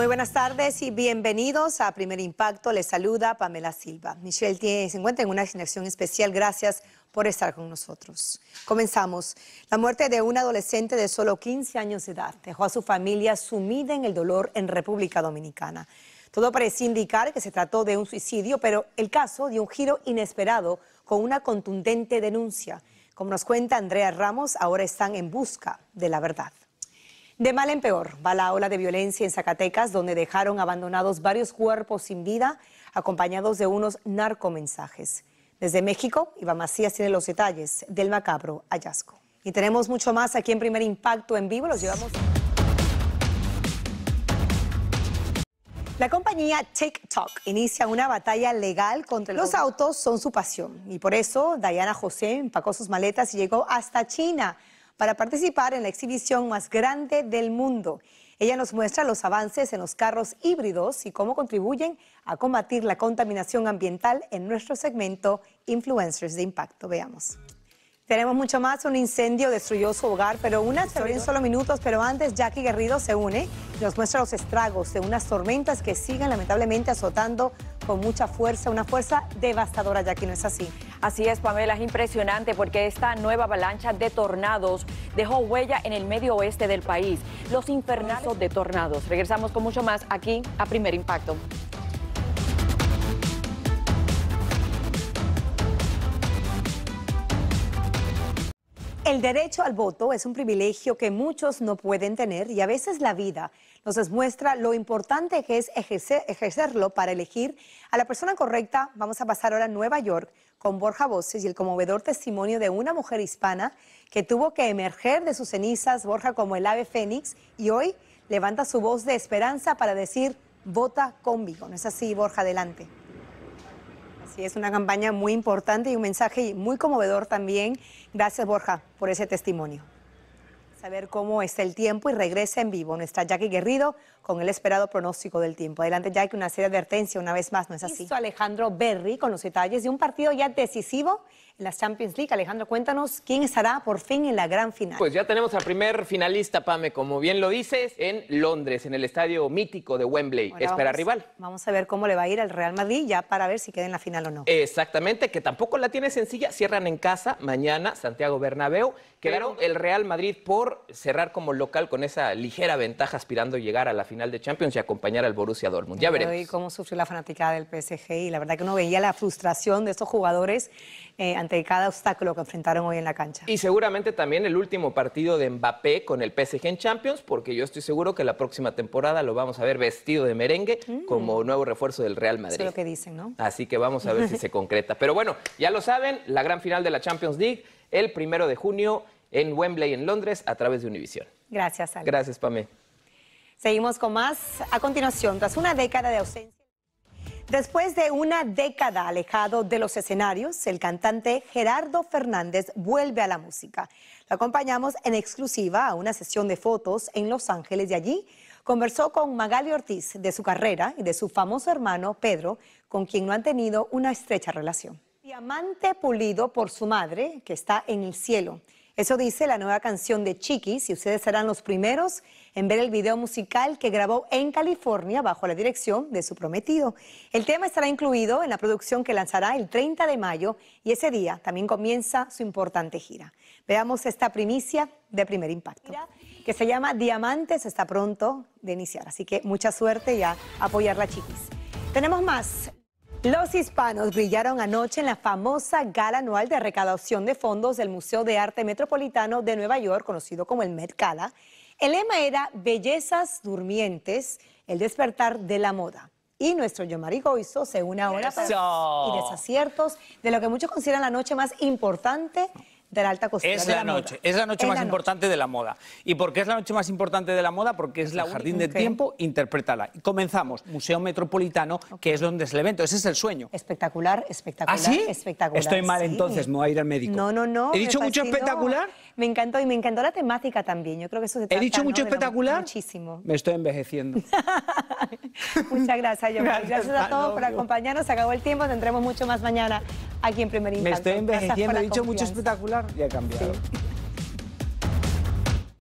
Muy buenas tardes y bienvenidos a Primer Impacto. Les saluda Pamela Silva. Michelle tiene, se encuentra en una asignación especial. Gracias por estar con nosotros. Comenzamos. La muerte de un adolescente de solo 15 años de edad dejó a su familia sumida en el dolor en República Dominicana. Todo parecía indicar que se trató de un suicidio, pero el caso dio un giro inesperado con una contundente denuncia. Como nos cuenta Andrea Ramos, ahora están en busca de la verdad. De mal en peor va la ola de violencia en Zacatecas, donde dejaron abandonados varios cuerpos sin vida, acompañados de unos narcomensajes. Desde México, Iván Macías tiene los detalles del macabro hallazgo. Y tenemos mucho más aquí en Primer Impacto en vivo, los llevamos. La compañía TikTok inicia una batalla legal contra los autos, son su pasión. Y por eso Dayana José empacó sus maletas y llegó hasta China para participar en la exhibición más grande del mundo. Ella nos muestra los avances en los carros híbridos y cómo contribuyen a combatir la contaminación ambiental en nuestro segmento Influencers de Impacto. Veamos. Tenemos mucho más. Un incendio destruyó su hogar, pero una se en solo minutos. Pero antes, Jackie Garrido se une y nos muestra los estragos de unas tormentas que siguen lamentablemente azotando con mucha fuerza, una fuerza devastadora, Jackie, ¿no es así? Así es, Pamela, es impresionante porque esta nueva avalancha de tornados dejó huella en el medio oeste del país. Los infernales de tornados. Regresamos con mucho más aquí a Primer Impacto. El derecho al voto es un privilegio que muchos no pueden tener y a veces la vida nos demuestra lo importante que es ejercerlo para elegir a la persona correcta. Vamos a pasar ahora a Nueva York, con Borja Voces y el conmovedor testimonio de una mujer hispana que tuvo que emerger de sus cenizas, Borja como el ave fénix, y hoy levanta su voz de esperanza para decir, vota conmigo. ¿No es así, Borja? Adelante. Así es, una campaña muy importante y un mensaje muy conmovedor también. Gracias, Borja, por ese testimonio. Saber cómo está el tiempo y regresa en vivo nuestra Jackie Guerrido con el esperado pronóstico del tiempo. Adelante, ya que una de advertencia una vez más, ¿no es así? Alejandro Berry con los detalles de un partido ya decisivo en la Champions League. Alejandro, cuéntanos quién estará por fin en la gran final. Pues ya tenemos al primer finalista, Pame, como bien lo dices, en Londres, en el estadio mítico de Wembley. Espera rival. Vamos a ver cómo le va a ir al Real Madrid ya para ver si queda en la final o no. Exactamente, que tampoco la tiene sencilla. Cierran en casa mañana Santiago Bernabéu. Quedaron el Real Madrid por cerrar como local con esa ligera ventaja aspirando a llegar a la final final de Champions y acompañar al Borussia Dortmund. Ya veremos. Y cómo sufrió la fanaticada del PSG y la verdad que uno veía la frustración de estos jugadores eh, ante cada obstáculo que enfrentaron hoy en la cancha. Y seguramente también el último partido de Mbappé con el PSG en Champions, porque yo estoy seguro que la próxima temporada lo vamos a ver vestido de merengue mm. como nuevo refuerzo del Real Madrid. Eso es lo que dicen, ¿no? Así que vamos a ver si se concreta. Pero bueno, ya lo saben, la gran final de la Champions League el primero de junio en Wembley, en Londres, a través de Univision. Gracias, Alex. Gracias, Pame. Seguimos con más. A continuación, tras una década de ausencia. Después de una década alejado de los escenarios, el cantante Gerardo Fernández vuelve a la música. Lo acompañamos en exclusiva a una sesión de fotos en Los Ángeles De allí conversó con Magali Ortiz de su carrera y de su famoso hermano Pedro, con quien no han tenido una estrecha relación. Diamante pulido por su madre, que está en el cielo. Eso dice la nueva canción de Chiquis y ustedes serán los primeros en ver el video musical que grabó en California bajo la dirección de su prometido. El tema estará incluido en la producción que lanzará el 30 de mayo y ese día también comienza su importante gira. Veamos esta primicia de primer impacto que se llama Diamantes, está pronto de iniciar, así que mucha suerte y a apoyar la Chiquis. Tenemos más. Los hispanos brillaron anoche en la famosa gala anual de recaudación de fondos del Museo de Arte Metropolitano de Nueva York, conocido como el Met Gala. El lema era Bellezas Durmientes, el despertar de la moda. Y nuestro Yomari Goizo se una ahora para y desaciertos de lo que muchos consideran la noche más importante alta costura. Es la, noche, es la noche más importante de la moda. ¿Y por qué es la noche más importante de la moda? Porque es la jardín del tiempo, interprétala. comenzamos, Museo Metropolitano, que es donde es el evento, ese es el sueño. Espectacular, espectacular, ¿Ah, espectacular. Estoy mal entonces, me voy a ir al médico. No, no, no. ¿He dicho mucho espectacular? Me encantó y me encantó la temática también. Yo creo que eso se ¿He dicho mucho espectacular? Muchísimo. Me estoy envejeciendo. Muchas gracias, yo Gracias a todos por acompañarnos. Se acabó el tiempo, tendremos mucho más mañana aquí en primer instante. Me estoy envejeciendo, he dicho mucho espectacular y ha cambiado.